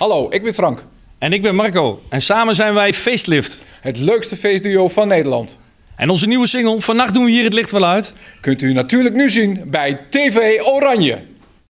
Hallo, ik ben Frank. En ik ben Marco. En samen zijn wij Facelift. Het leukste feestduo van Nederland. En onze nieuwe single, Vannacht doen we hier het licht wel uit. Kunt u natuurlijk nu zien bij TV Oranje.